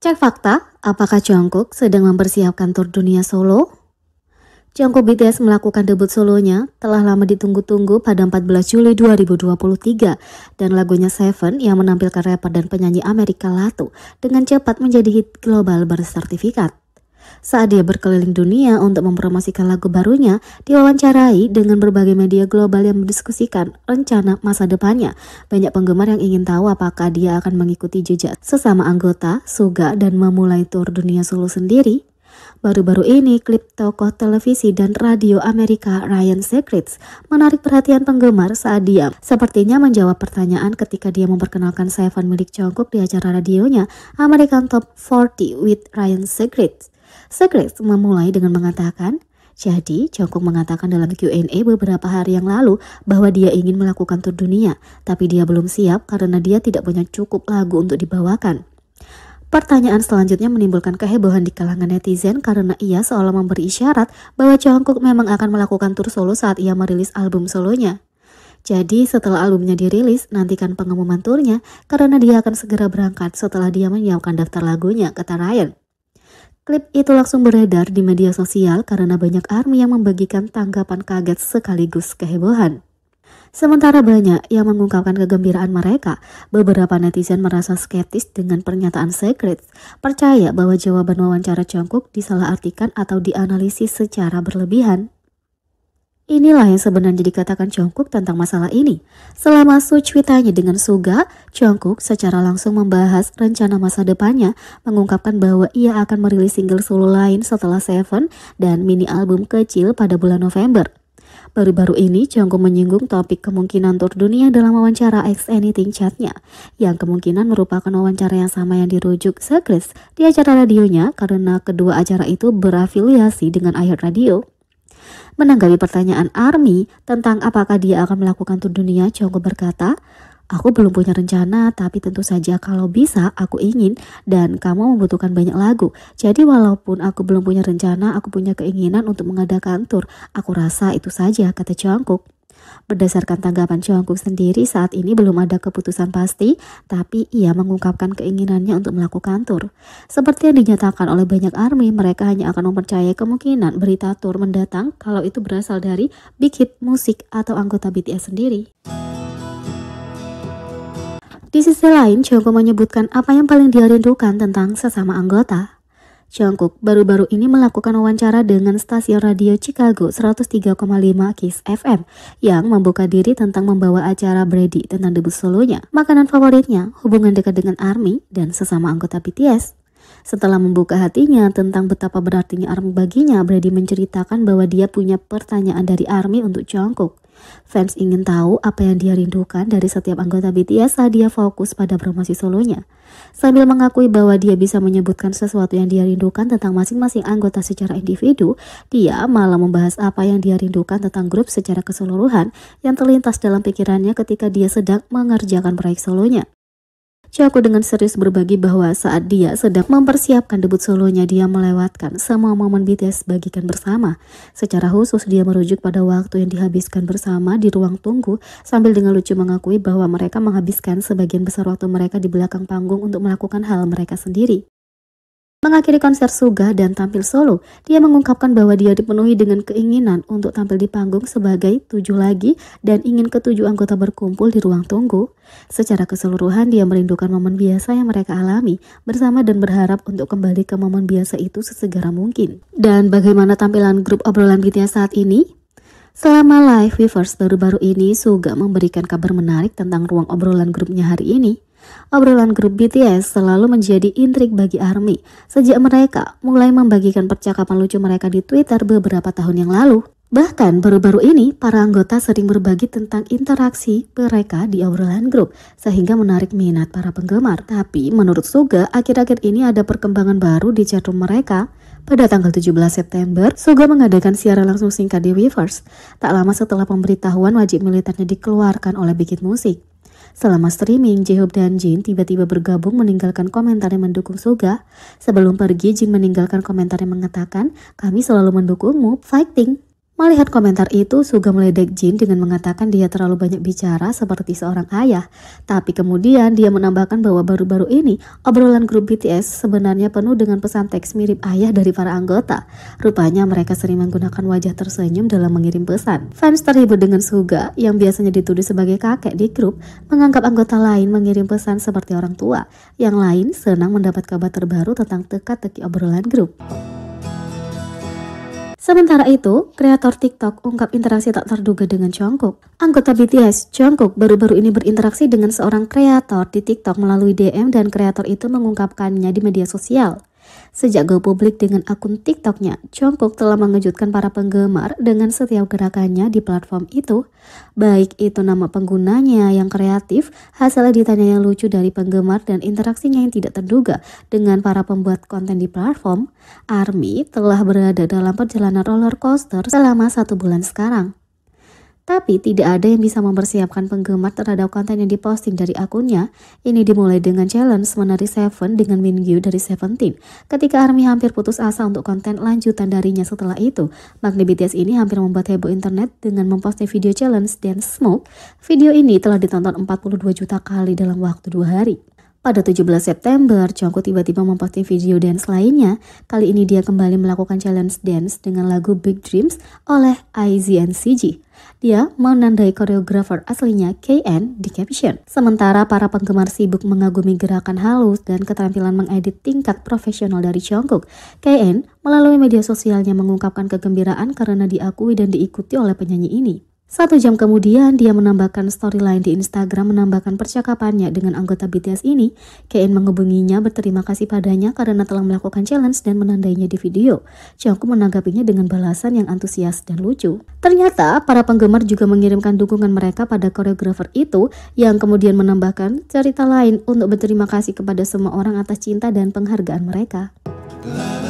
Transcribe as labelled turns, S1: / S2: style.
S1: Cek fakta, apakah Jungkook sedang mempersiapkan tur dunia solo? Jungkook BTS melakukan debut solonya telah lama ditunggu-tunggu pada 14 Juli 2023 dan lagunya Seven yang menampilkan rapper dan penyanyi Amerika Latu dengan cepat menjadi hit global bersertifikat. Saat dia berkeliling dunia untuk mempromosikan lagu barunya, diwawancarai dengan berbagai media global yang mendiskusikan rencana masa depannya. Banyak penggemar yang ingin tahu apakah dia akan mengikuti jejak sesama anggota, Suga, dan memulai tur dunia solo sendiri. Baru-baru ini, klip tokoh televisi dan radio Amerika Ryan Secrets menarik perhatian penggemar saat dia sepertinya menjawab pertanyaan ketika dia memperkenalkan Seven milik Jungkook di acara radionya American Top 40 with Ryan Secrets. Segrets memulai dengan mengatakan, jadi, Jungkook mengatakan dalam Q&A beberapa hari yang lalu bahwa dia ingin melakukan tur dunia, tapi dia belum siap karena dia tidak punya cukup lagu untuk dibawakan. Pertanyaan selanjutnya menimbulkan kehebohan di kalangan netizen karena ia seolah memberi isyarat bahwa Jungkook memang akan melakukan tur solo saat ia merilis album solonya. Jadi setelah albumnya dirilis, nantikan pengumuman turnya karena dia akan segera berangkat setelah dia menyiapkan daftar lagunya, kata Ryan. Klip itu langsung beredar di media sosial karena banyak ARMY yang membagikan tanggapan kaget sekaligus kehebohan. Sementara banyak yang mengungkapkan kegembiraan mereka, beberapa netizen merasa skeptis dengan pernyataan Secret, percaya bahwa jawaban wawancara Jungkook disalahartikan atau dianalisis secara berlebihan. Inilah yang sebenarnya dikatakan Jungkook tentang masalah ini. Selama Sucui tanya dengan Suga, Jungkook secara langsung membahas rencana masa depannya, mengungkapkan bahwa ia akan merilis single solo lain setelah Seven dan mini album kecil pada bulan November. Baru-baru ini, Jungkook menyinggung topik kemungkinan tur dunia dalam wawancara X Anything chatnya, yang kemungkinan merupakan wawancara yang sama yang dirujuk Sekris di acara radionya karena kedua acara itu berafiliasi dengan ayat Radio. Menanggapi pertanyaan Army tentang apakah dia akan melakukan tur dunia, Jongko berkata, Aku belum punya rencana, tapi tentu saja kalau bisa aku ingin dan kamu membutuhkan banyak lagu. Jadi walaupun aku belum punya rencana, aku punya keinginan untuk mengadakan tur. Aku rasa itu saja, kata Jungkook. Berdasarkan tanggapan Jungkook sendiri, saat ini belum ada keputusan pasti, tapi ia mengungkapkan keinginannya untuk melakukan tur. Seperti yang dinyatakan oleh banyak ARMY, mereka hanya akan mempercayai kemungkinan berita tur mendatang kalau itu berasal dari big hit musik atau anggota BTS sendiri. Di sisi lain, Jongko menyebutkan apa yang paling dia rindukan tentang sesama anggota. Jungkook baru-baru ini melakukan wawancara dengan stasiun radio Chicago 103,5 Kiss FM yang membuka diri tentang membawa acara Brady tentang debut solonya, makanan favoritnya, hubungan dekat dengan ARMY, dan sesama anggota BTS. Setelah membuka hatinya tentang betapa berartinya Army baginya, Brady menceritakan bahwa dia punya pertanyaan dari Army untuk Jungkook. Fans ingin tahu apa yang dia rindukan dari setiap anggota BTS saat dia fokus pada promosi solonya. Sambil mengakui bahwa dia bisa menyebutkan sesuatu yang dia rindukan tentang masing-masing anggota secara individu, dia malah membahas apa yang dia rindukan tentang grup secara keseluruhan yang terlintas dalam pikirannya ketika dia sedang mengerjakan proyek solonya. Jago dengan serius berbagi bahwa saat dia sedang mempersiapkan debut solonya, dia melewatkan semua momen BTS bagikan bersama. Secara khusus, dia merujuk pada waktu yang dihabiskan bersama di ruang tunggu, sambil dengan lucu mengakui bahwa mereka menghabiskan sebagian besar waktu mereka di belakang panggung untuk melakukan hal mereka sendiri. Mengakhiri konser Suga dan tampil solo, dia mengungkapkan bahwa dia dipenuhi dengan keinginan untuk tampil di panggung sebagai tujuh lagi dan ingin ketujuh anggota berkumpul di ruang tunggu. Secara keseluruhan, dia merindukan momen biasa yang mereka alami bersama dan berharap untuk kembali ke momen biasa itu sesegera mungkin. Dan bagaimana tampilan grup obrolan BTS saat ini? Selama live Weverse baru-baru ini, Suga memberikan kabar menarik tentang ruang obrolan grupnya hari ini. Obrolan grup BTS selalu menjadi intrik bagi ARMY sejak mereka mulai membagikan percakapan lucu mereka di Twitter beberapa tahun yang lalu. Bahkan baru-baru ini, para anggota sering berbagi tentang interaksi mereka di obrolan grup, sehingga menarik minat para penggemar. Tapi menurut Suga, akhir-akhir ini ada perkembangan baru di chatroom mereka. Pada tanggal 17 September, Suga mengadakan siaran langsung singkat di Weverse, tak lama setelah pemberitahuan wajib militernya dikeluarkan oleh Bikin Musik. Selama streaming, Jihub dan Jin tiba-tiba bergabung meninggalkan komentar yang mendukung Suga. Sebelum pergi, Jin meninggalkan komentar yang mengatakan, kami selalu mendukungmu, fighting. Melihat komentar itu, Suga meledek Jin dengan mengatakan dia terlalu banyak bicara seperti seorang ayah. Tapi kemudian dia menambahkan bahwa baru-baru ini obrolan grup BTS sebenarnya penuh dengan pesan teks mirip ayah dari para anggota. Rupanya mereka sering menggunakan wajah tersenyum dalam mengirim pesan. Fans terhibur dengan Suga yang biasanya dituduh sebagai kakek di grup menganggap anggota lain mengirim pesan seperti orang tua. Yang lain senang mendapat kabar terbaru tentang teka-teki obrolan grup. Sementara itu, kreator TikTok ungkap interaksi tak terduga dengan Jungkook. Anggota BTS, Jungkook baru-baru ini berinteraksi dengan seorang kreator di TikTok melalui DM dan kreator itu mengungkapkannya di media sosial. Sejak go publik dengan akun TikToknya, Jungkook telah mengejutkan para penggemar dengan setiap gerakannya di platform itu. Baik itu nama penggunanya yang kreatif, hasil editannya yang lucu dari penggemar dan interaksinya yang tidak terduga dengan para pembuat konten di platform, ARMY telah berada dalam perjalanan roller coaster selama satu bulan sekarang. Tapi tidak ada yang bisa mempersiapkan penggemar terhadap konten yang diposting dari akunnya. Ini dimulai dengan challenge menari Seven dengan Mingyu dari Seventeen. Ketika ARMY hampir putus asa untuk konten lanjutan darinya setelah itu, Magni BTS ini hampir membuat heboh internet dengan memposting video challenge dan Smoke. Video ini telah ditonton 42 juta kali dalam waktu dua hari. Pada 17 September, Jongkook tiba-tiba memposting video dance lainnya. Kali ini dia kembali melakukan challenge dance dengan lagu Big Dreams oleh IZNCG. Dia menandai koreografer aslinya KN di caption. Sementara para penggemar sibuk mengagumi gerakan halus dan keterampilan mengedit tingkat profesional dari Jongkook, KN melalui media sosialnya mengungkapkan kegembiraan karena diakui dan diikuti oleh penyanyi ini. Satu jam kemudian, dia menambahkan storyline di Instagram menambahkan percakapannya dengan anggota BTS ini. Kain menghubunginya berterima kasih padanya karena telah melakukan challenge dan menandainya di video. Jungkook menanggapinya dengan balasan yang antusias dan lucu. Ternyata, para penggemar juga mengirimkan dukungan mereka pada koreografer itu yang kemudian menambahkan cerita lain untuk berterima kasih kepada semua orang atas cinta dan penghargaan mereka. Love